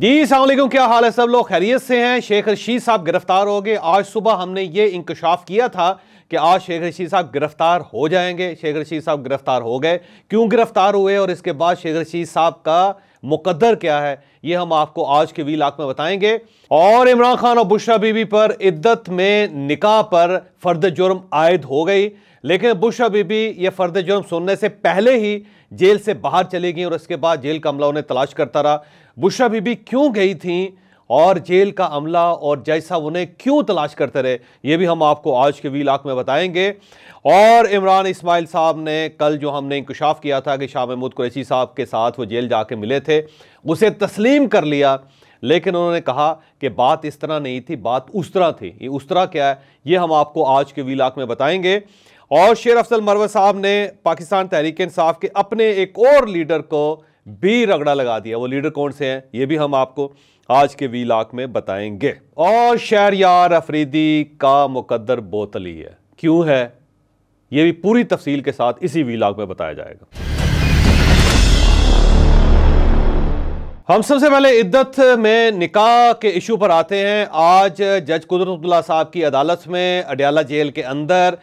जी सलामकुम क्या हाल है सब लोग खैरियत से हैं शेख रशीद साहब गिरफ्तार हो गए आज सुबह हमने ये इंकशाफ किया था कि आज शेख रशीद साहब गिरफ्तार हो जाएंगे शेख रशीद साहब गिरफ्तार हो गए क्यों गिरफ्तार हुए और इसके बाद शेख रशीद साहब का मुकद्दर क्या है ये हम आपको आज के वी लाख में बताएंगे और इमरान खान और बुशरा बीबी पर इद्दत में निकाह पर फर्द जुर्म आयद हो गई लेकिन बुशरा बीबी ये फर्द जुर्म सुनने से पहले ही जेल से बाहर चली गई और इसके बाद जेल का अमला उन्हें तलाश करता रहा बुशरा बीबी क्यों गई थी और जेल का अमला और जैसा उन्हें क्यों तलाश करते रहे ये भी हम आपको आज के वी में बताएंगे और इमरान इस्माइल साहब ने कल जो हमने इंकशाफ किया था कि शाह महमूद कुरैशी साहब के साथ वो जेल जाके मिले थे उसे तस्लीम कर लिया लेकिन उन्होंने कहा कि बात इस तरह नहीं थी बात उस तरह थी ये उस तरह क्या है ये हम आपको आज के वी में बताएंगे और शेर अफसल मरवा साहब ने पाकिस्तान तहरीक इंसाफ के अपने एक और लीडर को भी रगड़ा लगा दिया वो लीडर कौन से हैं ये भी हम आपको आज के वी लाख में बताएंगे और शहर यार अफरीदी का मुकद्दर बोतली है क्यों है ये भी पूरी तफसील के साथ इसी वी लाख में बताया जाएगा हम सबसे पहले इद्दत में निकाह के इशू पर आते हैं आज जज कुदरतुल्ला साहब की अदालत में अडियाला जेल के अंदर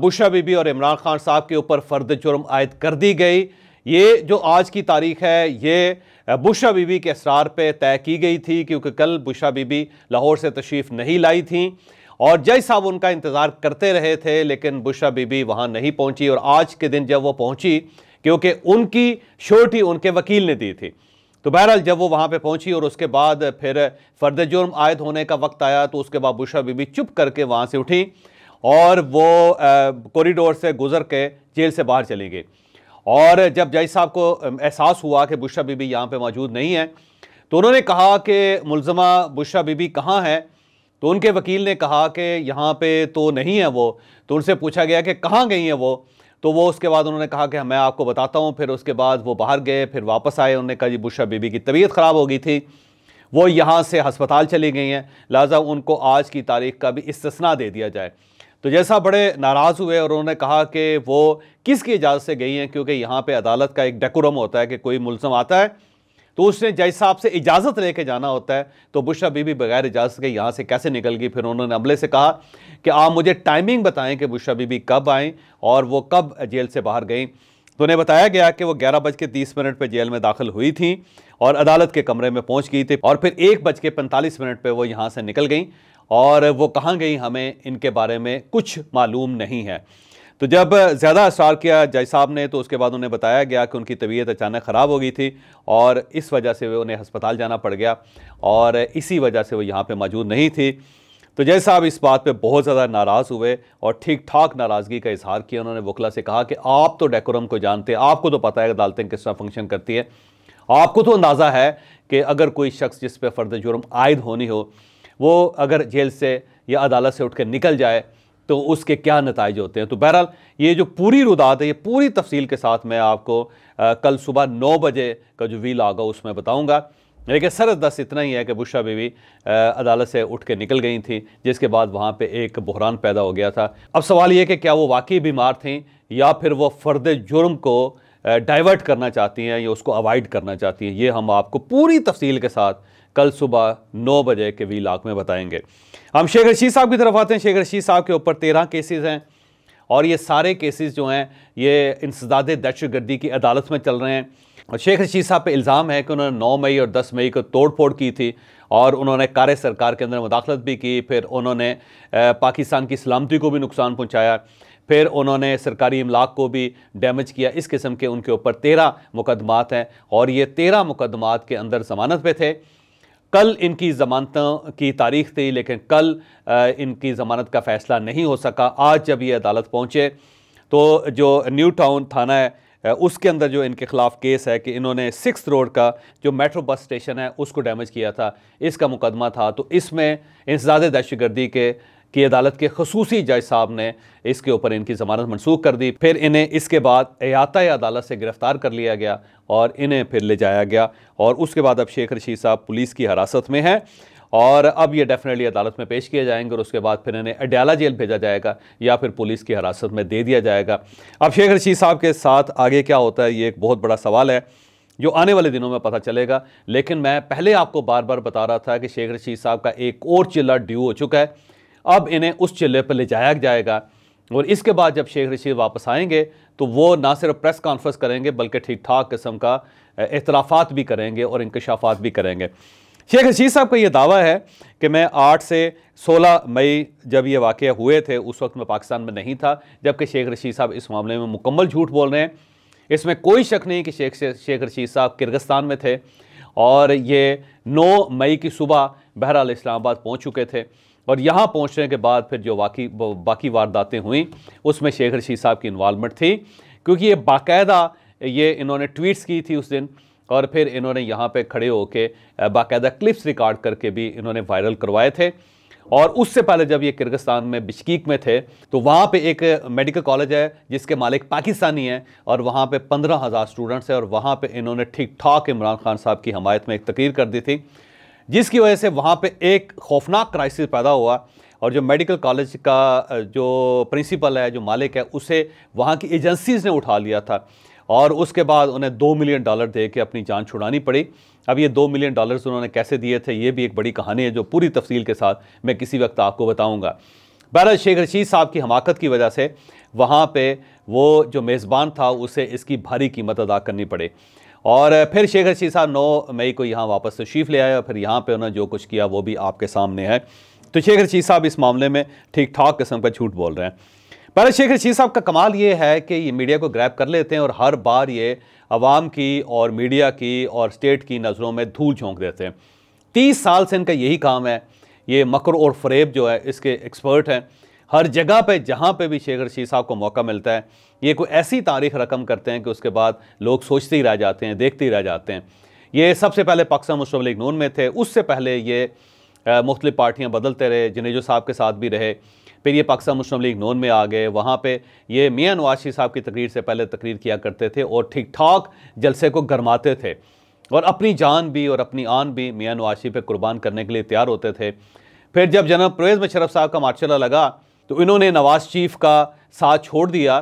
बुशा बीबी और इमरान खान साहब के ऊपर फर्द जुर्म आयद कर दी गई ये जो आज की तारीख है ये बुशा बीबी के असरार पे तय की गई थी क्योंकि कल बुशा बीबी लाहौर से तशरीफ़ नहीं लाई थी और जज साहब उनका इंतज़ार करते रहे थे लेकिन बुशा बीबी वहाँ नहीं पहुँची और आज के दिन जब वो पहुँची क्योंकि उनकी शोटी उनके वकील ने दी थी तो बहरहाल जब वो वहाँ पे पहुँची और उसके बाद फिर फर्द जुर्म आयद होने का वक्त आया तो उसके बाद बुशा बीबी चुप करके वहाँ से उठी और वो कॉरिडोर से गुजर के जेल से बाहर चली गई और जब जज साहब को एहसास हुआ कि बुशरा बीबी यहाँ पे मौजूद नहीं है तो उन्होंने कहा कि मुलजमा बुशरा बीबी कहाँ है तो उनके वकील ने कहा कि यहाँ पे तो नहीं है वो तो उनसे पूछा गया कि कहाँ गई हैं वो तो वो उसके बाद उन्होंने कहा कि मैं आपको बताता हूँ फिर उसके बाद वो बाहर गए फिर वापस आए उन्होंने कहा जी बुशरा बीबी की तबीयत ख़राब हो गई थी वो यहाँ से हस्पताल चली गई हैं लिहाजा उनको आज की तारीख का भी इस्तना दे दिया जाए तो जैसा बड़े नाराज़ हुए और उन्होंने कहा कि वो किसकी इजाज़त से गई हैं क्योंकि यहाँ पे अदालत का एक डेकोरम होता है कि कोई मुलम आता है तो उसने जज साहब से इजाज़त लेके जाना होता है तो बुशरा बीबी बगैर इजाज़त के यहाँ से कैसे निकल गई फिर उन्होंने अमले से कहा कि आप मुझे टाइमिंग बताएं कि बुशरा बीबी कब आएँ और वो कब जेल से बाहर गई तो उन्हें बताया गया कि वो ग्यारह बज के तीस मिनट पर जेल में दाखिल हुई थी और अदालत के कमरे में पहुंच गई थी और फिर एक बज के पैंतालीस मिनट पर वो यहाँ से निकल गई और वो कहाँ गई हमें इनके बारे में कुछ मालूम नहीं है तो जब ज़्यादा असरार किया जज साहब ने तो उसके बाद उन्हें बताया गया कि उनकी तबीयत अचानक ख़राब हो गई थी और इस वजह से वे उन्हें अस्पताल जाना पड़ गया और इसी वजह से वो यहाँ पे मौजूद नहीं थी तो जज साहब इस बात पे बहुत ज़्यादा नाराज़ हुए और ठीक ठाक नाराज़गी का इजहार किया उन्होंने वकला से कहा कि आप तो डेकोरम को जानते हैं आपको तो पता है अदालतें किस तरह फंक्शन करती है आपको तो अंदाज़ा है कि अगर कोई शख्स जिस पर फ़र्द जुर्म आयद होनी हो वो अगर जेल से या अदालत से उठ के निकल जाए तो उसके क्या नतज होते हैं तो बहरहाल ये जो पूरी रुदात है ये पूरी तफसील के साथ मैं आपको आ, कल सुबह नौ बजे का जो वील आगा उसमें बताऊँगा लेकिन सर दस इतना ही है कि बुशा बीवी अदालत से उठ के निकल गई थी जिसके बाद वहाँ पर एक बहरान पैदा हो गया था अब सवाल ये कि क्या वो वाकई बीमार थी या फिर वह फ़र्द जुर्म को डाइवर्ट करना चाहती हैं या उसको अवॉइड करना चाहती हैं ये हम आपको पूरी तफसील के साथ कल सुबह नौ बजे के वी लाख में बताएंगे हम शेख रशीद साहब की तरफ आते हैं शेख रशीद साहब के ऊपर तेरह केसेज हैं और ये सारे केसेस जो हैं ये इंसदाद दहशत गर्दी की अदालत में चल रहे हैं और शेख रशीद साहब पे इल्ज़ाम है कि उन्होंने 9 मई और 10 मई को तोड़ फोड़ की थी और उन्होंने कार सरकार के अंदर मुदाखलत भी की फिर उन्होंने पाकिस्तान की सलामती को भी नुकसान पहुँचाया फिर उन्होंने सरकारी इमलाक को भी डैमेज किया इस किस्म के उनके ऊपर तेरह मुकदमात हैं और ये तेरह मुकदमात के अंदर जमानत पे थे कल इनकी जमानतों की तारीख थी लेकिन कल इनकी ज़मानत का फ़ैसला नहीं हो सका आज जब ये अदालत पहुँचे तो जो न्यू टाउन थाना है उसके अंदर जो इनके ख़िलाफ़ केस है कि इन्होंने सिक्स रोड का जो मेट्रो बस स्टेशन है उसको डैमेज किया था इसका मुकदमा था तो इसमें दहशत दहशतगर्दी के कि अदालत के खसूसी जज साहब ने इसके ऊपर इनकी ज़मानत मनसूख कर दी फिर इन्हें इसके बाद एयाता अदालत से गिरफ़्तार कर लिया गया और इन्हें फिर ले जाया गया और उसके बाद अब शेख रशीद साहब पुलिस की हिरासत में हैं और अब ये डेफिनेटली अदालत में पेश किए जाएंगे और उसके बाद फिर इन्हें अड्याला जेल भेजा जाएगा या फिर पुलिस की हिरासत में दे दिया जाएगा अब शेख रशीद साहब के साथ आगे क्या होता है ये एक बहुत बड़ा सवाल है जो आने वाले दिनों में पता चलेगा लेकिन मैं पहले आपको बार बार बता रहा था कि शेख रशीद साहब का एक और चिल्ला ड्यू हो चुका है अब इन्हें उस चिल्ले पर ले जाया जाएगा और इसके बाद जब शेख रशीद वापस आएंगे तो वो ना सिर्फ प्रेस कॉन्फ्रेंस करेंगे बल्कि ठीक ठाक किस्म का अख्तलाफात भी करेंगे और इंकशाफात भी करेंगे शेख रशीद साहब का ये दावा है कि मैं 8 से 16 मई जब ये वाक़ हुए थे उस वक्त मैं पाकिस्तान में नहीं था जबकि शेख रशीद साहब इस मामले में मुकम्मल झूठ बोल रहे हैं इसमें कोई शक नहीं कि शेख शेख रशीद साहब किर्गिस्तान में थे और ये नौ मई की सुबह बहरहाल इस्लामाबाद पहुँच चुके थे और यहाँ पहुँचने के बाद फिर जो बाकी बाकी वारदातें हुई उसमें शेखर शी साहब की इन्वालमेंट थी क्योंकि ये बाकायदा ये इन्होंने ट्वीट्स की थी उस दिन और फिर इन्होंने यहाँ पे खड़े होकर बाकायदा क्लिप्स रिकॉर्ड करके भी इन्होंने वायरल करवाए थे और उससे पहले जब ये किर्गिस्तान में बिश्कीक में थे तो वहाँ पे एक मेडिकल कॉलेज है जिसके मालिक पाकिस्तानी हैं और वहाँ पे पंद्रह हज़ार स्टूडेंट्स हैं और वहाँ पे इन्होंने ठीक ठाक इमरान खान साहब की हमायत में एक तकरीर कर दी थी जिसकी वजह से वहाँ पे एक खौफनाक क्राइसिस पैदा हुआ और जो मेडिकल कॉलेज का जो प्रिंसिपल है जो मालिक है उसे वहाँ की एजेंसीज़ ने उठा लिया था और उसके बाद उन्हें दो मिलियन डॉलर दे के अपनी जान छुड़ानी पड़ी अब ये दो मिलियन डॉलर्स उन्होंने कैसे दिए थे ये भी एक बड़ी कहानी है जो पूरी तफसील के साथ मैं किसी वक्त आपको बताऊँगा बहरहाल शेख रशीद साहब की हमाकत की वजह से वहाँ पर वो जो मेज़बान था उसे इसकी भारी कीमत अदा करनी पड़े और फिर शेख रशीद साहब नौ मई को यहाँ वापस तशीफ ले आए और फिर यहाँ पर उन्होंने जो कुछ किया वो भी आपके सामने है तो शेख रशीद साहब इस मामले में ठीक ठाक किस्म का झूठ बोल रहे हैं पर शेख रशीद साहब का कमाल ये है कि ये मीडिया को ग्रैप कर लेते हैं और हर बार ये आवाम की और मीडिया की और स्टेट की नज़रों में धूल झोंक देते हैं तीस साल से इनका यही काम है ये मकर और फरेब जो है इसके एक्सपर्ट हैं हर जगह पे जहाँ पे भी शेखर शी साहब को मौका मिलता है ये कोई ऐसी तारीख रकम करते हैं कि उसके बाद लोग सोचते ही रह जाते हैं देखते ही रह जाते हैं ये सबसे पहले पाकिस्तान मुस्लिम लीग नून में थे उससे पहले ये मुख्तलिफ पार्टियाँ बदलते रहे जिनेजो साहब के साथ भी रहे फिर ये पाकिस्तान मुस्लिम लीग नून में आ गए वहाँ पे ये मियाँ नवाशी साहब की तकरीर से पहले तकरीर किया करते थे और ठीक ठाक जलसे को गरमाते थे और अपनी जान भी और अपनी आन भी मियाँ नवाशी पर कुर्बान करने के लिए तैयार होते थे फिर जब जनरल परवेज़ मुशरफ साहब का मार्शाला लगा तो इन्होंने नवाज़ शरीफ का साथ छोड़ दिया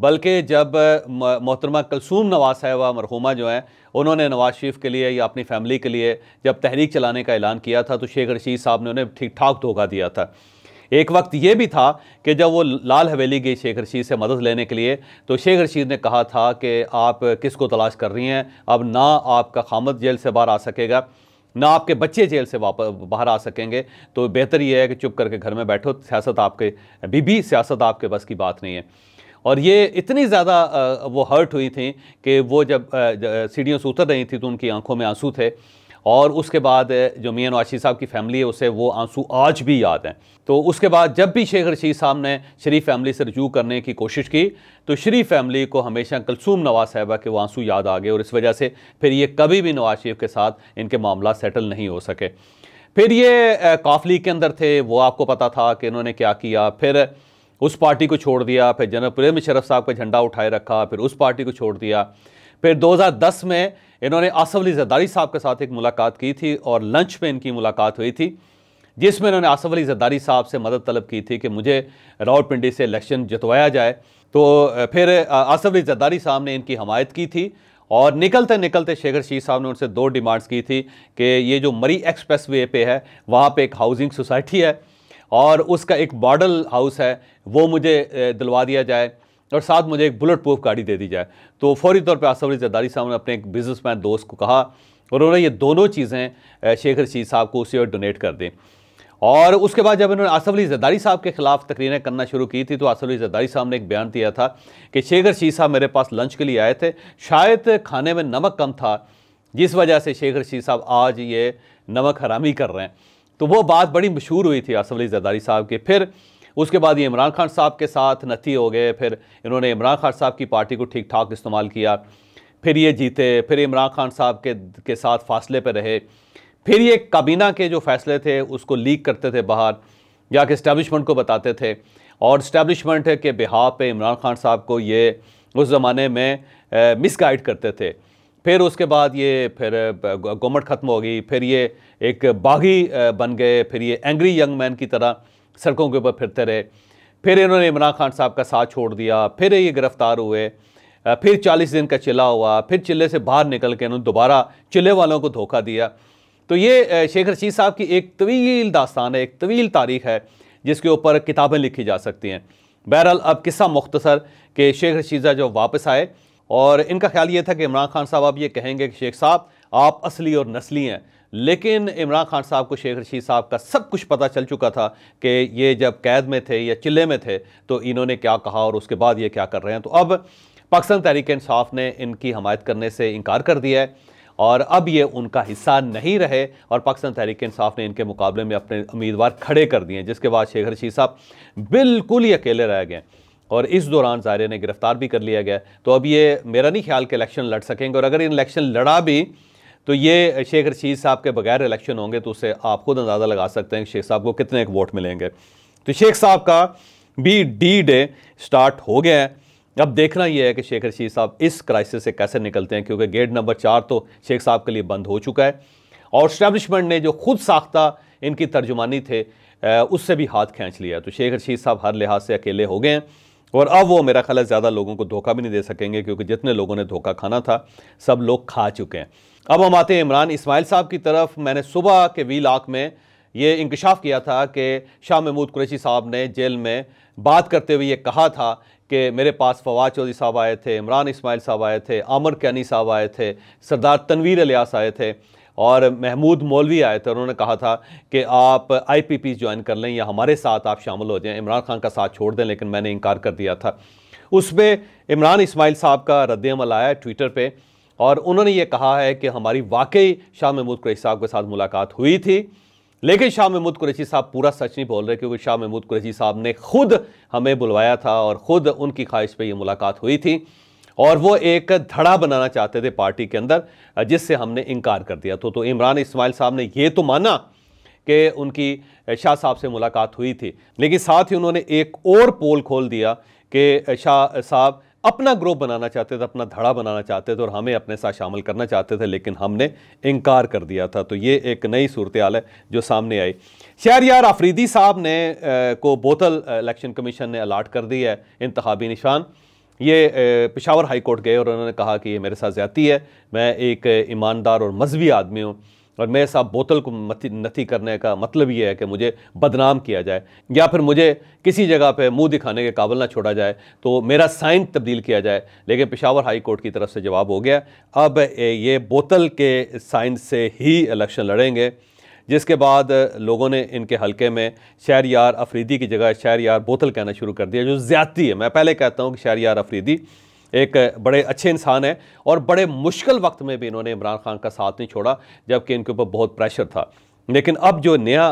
बल्कि जब मोहतरमा कलसूम नवाज साहबा मरहुमा जो हैं उन्होंने नवाज़ शरीफ के लिए या अपनी फैमिली के लिए जब तहरीक चलाने का ऐलान किया था तो शेख रशीद साहब ने उन्हें ठीक ठाक धोखा दिया था एक वक्त ये भी था कि जब वो लाल हवेली गई शेख रशीद से मदद लेने के लिए तो शेख रशीद ने कहा था कि आप किस को तलाश कर रही हैं अब ना आपका खामद जेल से बाहर आ सकेगा ना आपके बच्चे जेल से वापस बाहर आ सकेंगे तो बेहतर यह है कि चुप करके घर में बैठो सियासत आपके अभी भी सियासत आपके बस की बात नहीं है और ये इतनी ज़्यादा वो हर्ट हुई थी कि वो जब सीढ़ियों से उतर रही थी तो उनकी आंखों में आंसू थे और उसके बाद जो मियाँ नवाशी साहब की फैमिली है उसे वो आंसू आज भी याद हैं तो उसके बाद जब भी शेख रशीद साहब ने शरीफ फैमिली से रजू करने की कोशिश की तो शरीफ फैमिली को हमेशा कलसूम नवाज साहबा के वो आंसू याद आ गए और इस वजह से फिर ये कभी भी नवाज शरीफ के साथ इनके मामला सेटल नहीं हो सके फिर ये काफली के अंदर थे वो आपको पता था कि इन्होंने क्या किया फिर उस पार्टी को छोड़ दिया फिर जनरल प्रेम शरफ साहब का झंडा उठाए रखा फिर उस पार्टी को छोड़ दिया फिर 2010 में इन्होंने आसफ अली जरदारी साहब के साथ एक मुलाकात की थी और लंच में इनकी मुलाकात हुई थी जिसमें इन्होंने आसफ अली जरदारी साहब से मदद तलब की थी कि मुझे रावलपिंडी से इलेक्शन जितवाया जाए तो फिर आसफ अली जरदारी साहब ने इनकी हमायत की थी और निकलते निकलते शेखर शीर साहब ने उनसे दो डिमांड्स की थी कि ये जो मरी एक्सप्रेस वे पे है वहाँ पे एक हाउसिंग सोसाइटी है और उसका एक मॉडल हाउस है वो मुझे दिलवा दिया जाए और साथ मुझे एक बुलेट प्रूफ गाड़ी दे दी जाए तो फौरी तौर पर आसफ अली जरदारी साहब ने अपने एक बिजनेसमैन दोस्त को कहा और उन्होंने ये दोनों चीज़ें शेख रशीद साहब को उसी और डोनेट कर दें और उसके बाद जब इन्होंने आसफ अली जरदारी साहब के खिलाफ तकरीरें करना शुरू की थी तो आसफ अली जरदारी साहब ने एक बयान दिया था कि शेख रशीद साहब मेरे पास लंच के लिए आए थे शायद खाने में नमक कम था जिस वजह से शेख रशीद साहब आज ये नमक हरामी कर रहे हैं तो वो बात बड़ी मशहूर हुई थी आसफ अली जरदारी साहब की फिर उसके बाद ये इमरान खान साहब के साथ नथी हो गए फिर इन्होंने इमरान खान साहब की पार्टी को ठीक ठाक इस्तेमाल किया फिर ये जीते फिर इमरान खान साहब के के साथ फासले पर रहे फिर ये काबीना के जो फैसले थे उसको लीक करते थे बाहर या कि इस्टेबलिशमेंट को बताते थे और इस्टेबलिशमेंट के बिहाव पे इमरान खान साहब को ये उस ज़माने में मिसगाइड करते थे फिर उसके बाद ये फिर गोमट ख़त्म हो गई फिर ये एक बागी बन गए फिर ये एंग्री यंग मैन की तरह सड़कों के ऊपर फिरते रहे फिर इन्होंने इमरान खान साहब का साथ छोड़ दिया फिर ये गिरफ़्तार हुए फिर चालीस दिन का चिल्ला हुआ फिर चिल्ले से बाहर निकल के इन्होंने दोबारा चिल्ले वालों को धोखा दिया तो ये शेख रशीद साहब की एक तवील दास्तान है एक तवील तारीख है जिसके ऊपर किताबें लिखी जा सकती हैं बहरहाल अब किस्सा मुख्तसर कि शेख रशीद साहब जब वापस आए और इनका ख्याल ये था कि इमरान खान साहब आप ये कहेंगे कि शेख साहब आप असली और नस्ली हैं लेकिन इमरान खान साहब को शेख रशीद साहब का सब कुछ पता चल चुका था कि ये जब कैद में थे या चिल्ले में थे तो इन्होंने क्या कहा और उसके बाद ये क्या कर रहे हैं तो अब पाकिस्तान तहरीक इंसाफ ने इनकी हमायत करने से इनकार कर दिया है और अब ये उनका हिस्सा नहीं रहे और पाकिस्तान तहरीक इंसाफ ने इनके मुकाबले में अपने उम्मीदवार खड़े कर दिए जिसके बाद शेख रशीद साहब बिल्कुल ही अकेले रह गए और इस दौरान ज़ायरे ने गिरफ़्तार भी कर लिया गया तो अब ये मेरा नहीं ख्याल कि इलेक्शन लड़ सकेंगे और अगर इन इलेक्शन लड़ा भी तो ये शेख रशीद साहब के बगैर इलेक्शन होंगे तो उससे आप खुद अंदाज़ा लगा सकते हैं कि शेख साहब को कितने वोट मिलेंगे तो शेख साहब का भी डी डे स्टार्ट हो गया है अब देखना यह है कि शेख रशीद साहब इस क्राइसिस से कैसे निकलते हैं क्योंकि गेट नंबर चार तो शेख साहब के लिए बंद हो चुका है और स्टैब्लिशमेंट ने जो खुद साख्ता इनकी तर्जुमानी थे उससे भी हाथ खींच लिया तो शेख रशीद साहब हर लिहाज से अकेले हो गए हैं और अब वो मेरा ख्याल है ज़्यादा लोगों को धोखा भी नहीं दे सकेंगे क्योंकि जितने लोगों ने धोखा खाना था सब लोग खा चुके हैं अब हम आते हैं इमरान इसमाइल साहब की तरफ मैंने सुबह के वी लाख में ये इंकशाफ किया था कि शाह महमूद कुरैशी साहब ने जेल में बात करते हुए ये कहा था कि मेरे पास फवाद चौधरी साहब आए थे इमरान इसमाइल साहब आए थे आमर कैनी साहब आए थे सरदार तनवीर अलियास आए थे और महमूद मौलवी आए थे उन्होंने कहा था कि आप आईपीपी ज्वाइन कर लें या हमारे साथ आप शामिल हो जाएं इमरान खान का साथ छोड़ दें लेकिन मैंने इनकार कर दिया था उस पर इमरान इसमाइल साहब का रद्दमल आया ट्विटर पर और उन्होंने ये कहा है कि हमारी वाकई शाह महमूद कुरैशी साहब के साथ मुलाकात हुई थी लेकिन शाह महमूद कुरैशी साहब पूरा सच नहीं बोल रहे क्योंकि शाह महमूद कुरैशी साहब ने खुद हमें बुलवाया था और ख़ुद उनकी ख्वाहिश पे ये मुलाकात हुई थी और वो एक धड़ा बनाना चाहते थे पार्टी के अंदर जिससे हमने इनकार कर दिया तो, तो इमरान इसमाइल साहब ने ये तो माना कि उनकी शाह साहब से मुलाकात हुई थी लेकिन साथ ही उन्होंने एक और पोल खोल दिया कि शाह साहब अपना ग्रुप बनाना चाहते थे अपना धड़ा बनाना चाहते थे और हमें अपने साथ शामिल करना चाहते थे लेकिन हमने इनकार कर दिया था तो ये एक नई सूरत हाल है जो सामने आई शहर यार आफरीदी साहब ने आ, को बोतल इलेक्शन कमीशन ने अलाट कर दी है इंतबी निशान ये पिशावर हाई कोर्ट गए और उन्होंने कहा कि ये मेरे साथ ज्यादा है मैं एक ईमानदार और मजहबी आदमी हूँ और मेरे साथ बोतल को नथी करने का मतलब ये है कि मुझे बदनाम किया जाए या फिर मुझे किसी जगह पे मुंह दिखाने के काबिल ना छोड़ा जाए तो मेरा साइन तब्दील किया जाए लेकिन पिशावर हाई कोर्ट की तरफ से जवाब हो गया अब ये बोतल के साइन से ही इलेक्शन लड़ेंगे जिसके बाद लोगों ने इनके हलके में शहर यार अफरीदी की जगह शहर यार बोतल कहना शुरू कर दिया जो ज़्यादती है मैं पहले कहता हूँ कि शहर यार अफरीदी एक बड़े अच्छे इंसान हैं और बड़े मुश्किल वक्त में भी इन्होंने इमरान खान का साथ नहीं छोड़ा जबकि इनके ऊपर बहुत प्रेशर था लेकिन अब जो नया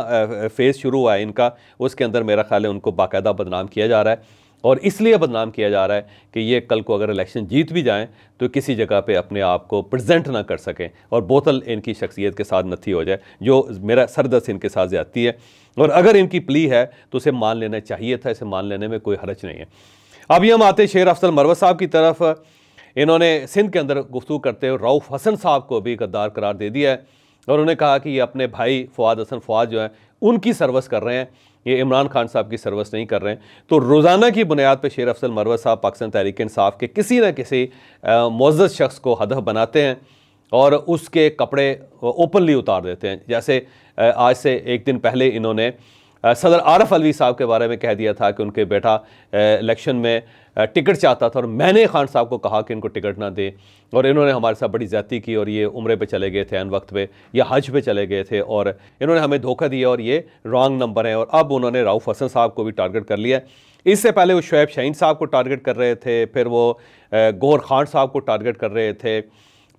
फेज़ शुरू हुआ है इनका उसके अंदर मेरा ख्याल है उनको बाकायदा बदनाम किया जा रहा है और इसलिए बदनाम किया जा रहा है कि ये कल को अगर इलेक्शन जीत भी जाएं तो किसी जगह पे अपने आप को प्रेजेंट ना कर सकें और बोतल इनकी शख्सियत के साथ नथी हो जाए जो मेरा सरदस इनके साथ ज़्यादती है और अगर इनकी प्ली है तो उसे मान लेना चाहिए था इसे मान लेने में कोई हरज नहीं है अभी हम आते शेर अफसल मरवत साहब की तरफ इन्होंने सिंध के अंदर गुफ्तु करते हुए राउफ हसन साहब को भी गद्दार करार दे दिया है और उन्होंने कहा कि ये अपने भाई फवाद हसन फवाद जो है उनकी सर्विस कर रहे हैं ये इमरान खान साहब की सर्विस नहीं कर रहे हैं तो रोज़ाना की बुनियाद पर शेर अफसल मरव साहब पाकिस्तान तहरीक इंसाफ के किसी न किसी मोज़ शख्स को हदफ बनाते हैं और उसके कपड़े ओपनली उतार देते हैं जैसे आज से एक दिन पहले इन्होंने सदर आरफ अलवी साहब के बारे में कह दिया था कि उनके बेटा इलेक्शन में टिकट चाहता था और मैंने खान साहब को कहा कि इनको टिकट ना दें और इन्होंने हमारे साथ बड़ी ज़्यादती की और ये उम्र पे चले गए थे अन वक्त पे या हज पे चले गए थे और इन्होंने हमें धोखा दिया और ये रॉन्ग नंबर हैं और अब उन्होंने राउफ हसन साहब को भी टारगेट कर लिया इससे पहले वो शुएब शहीन साहब को टारगेट कर रहे थे फिर वो गौर खान साहब को टारगेट कर रहे थे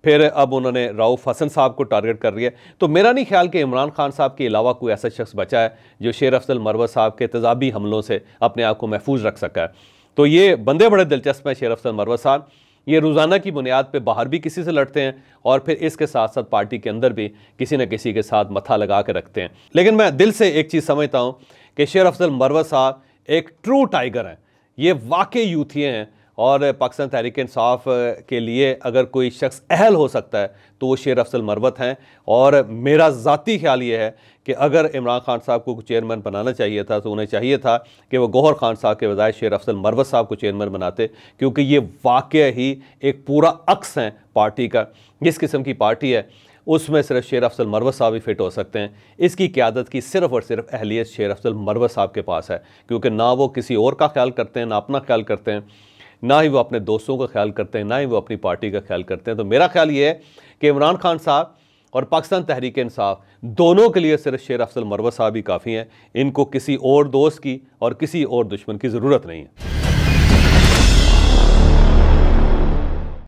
फिर अब उन्होंने राउफ हसन साहब को टारगेट कर लिया तो मेरा नहीं ख्याल कि इमरान खान साहब के अलावा कोई ऐसा शख्स बचा है जो शेर अफजल मरवा साहब के तजाबी हमलों से अपने आप को महफूज रख सका है तो ये बंदे बड़े दिलचस्प हैं शेर अफसर मरवा साहब ये रोज़ाना की बुनियाद पर बाहर भी किसी से लड़ते हैं और फिर इसके साथ साथ पार्टी के अंदर भी किसी न किसी के साथ मथा लगा के रखते हैं लेकिन मैं दिल से एक चीज़ समझता हूँ कि शेर अफजल मरवा साहब एक ट्रू टाइगर हैं ये वाकई यूथिए हैं और पाकिस्तान तहरीक इंसाफ के लिए अगर कोई शख्स अहल हो सकता है तो वो शेर अफसल मरवत हैं और मेरा ज़ाती ख्याल ये है कि अगर इमरान खान साहब को चेयरमैन बनाना चाहिए था तो उन्हें चाहिए था कि वो गौहर खान साहब के बजाय शेर अफसल मरवत साहब को चेयरमैन बनाते क्योंकि ये वाक़ ही एक पूरा अक्स हैं पार्टी का जिस किस्म की पार्टी है उसमें सिर्फ शेर अफसल मरवत साहब ही फिट हो सकते हैं इसकी क्यादत की सिर्फ और सिर्फ अहलियत शेर अफसल मरवत साहब के पास है क्योंकि ना वो किसी और का ख्याल करते हैं ना अपना ख्याल करते हैं ना ही वो अपने दोस्तों का ख्याल करते हैं ना ही वो अपनी पार्टी का ख्याल करते हैं तो मेरा ख्याल ये है कि इमरान खान साहब और पाकिस्तान तहरीक इंसाफ दोनों के लिए सिर्फ शेर अफसल मरवा साहब ही काफ़ी हैं इनको किसी और दोस्त की और किसी और दुश्मन की ज़रूरत नहीं है